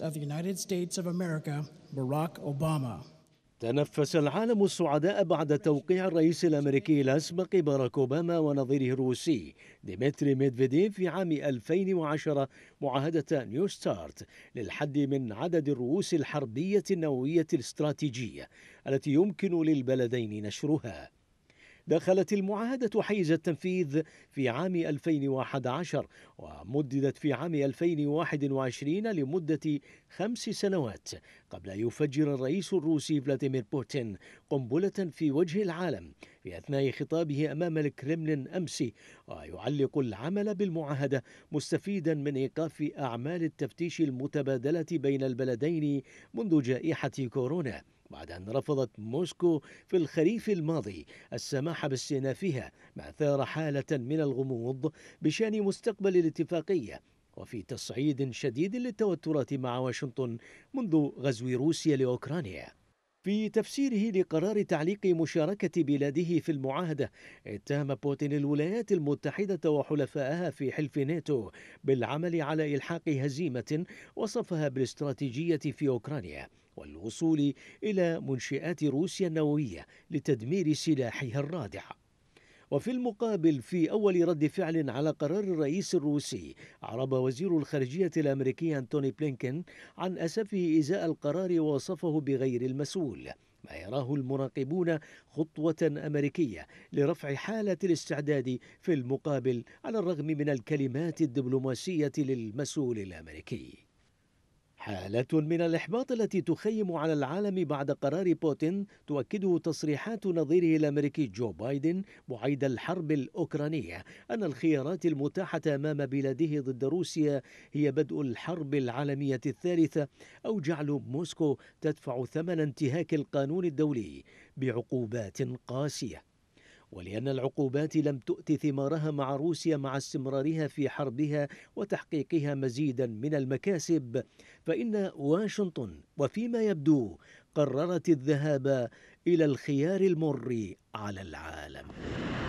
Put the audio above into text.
of the United States of America, Barack Obama. تنفس العالم السعداء بعد توقيع الرئيس الأمريكي الأسبق باراك أوباما ونظيره الروسي ديمتري ميدفيديف في عام 2010 معاهدة نيو ستارت للحد من عدد الرؤوس الحربية النووية الاستراتيجية التي يمكن للبلدين نشرها دخلت المعاهدة حيز التنفيذ في عام 2011 ومددت في عام 2021 لمدة خمس سنوات قبل أن يفجر الرئيس الروسي فلاديمير بوتين قنبلة في وجه العالم في أثناء خطابه أمام الكرملين أمس ويعلق العمل بالمعاهدة مستفيدا من إيقاف أعمال التفتيش المتبادلة بين البلدين منذ جائحة كورونا بعد أن رفضت موسكو في الخريف الماضي السماح باستئنافها ما ثار حالة من الغموض بشأن مستقبل الاتفاقية وفي تصعيد شديد للتوترات مع واشنطن منذ غزو روسيا لأوكرانيا في تفسيره لقرار تعليق مشاركة بلاده في المعاهدة اتهم بوتين الولايات المتحدة وحلفائها في حلف ناتو بالعمل على إلحاق هزيمة وصفها بالاستراتيجية في أوكرانيا والوصول إلى منشئات روسيا النووية لتدمير سلاحها الرادع وفي المقابل في أول رد فعل على قرار الرئيس الروسي عرب وزير الخارجية الأمريكي أنتوني بلينكن عن أسفه إزاء القرار ووصفه بغير المسؤول ما يراه المراقبون خطوة أمريكية لرفع حالة الاستعداد في المقابل على الرغم من الكلمات الدبلوماسية للمسؤول الأمريكي حالة من الإحباط التي تخيم على العالم بعد قرار بوتين تؤكده تصريحات نظيره الأمريكي جو بايدن معيد الحرب الأوكرانية أن الخيارات المتاحة أمام بلاده ضد روسيا هي بدء الحرب العالمية الثالثة أو جعل موسكو تدفع ثمن انتهاك القانون الدولي بعقوبات قاسية ولأن العقوبات لم تؤت ثمارها مع روسيا مع استمرارها في حربها وتحقيقها مزيدا من المكاسب فإن واشنطن وفيما يبدو قررت الذهاب إلى الخيار المر على العالم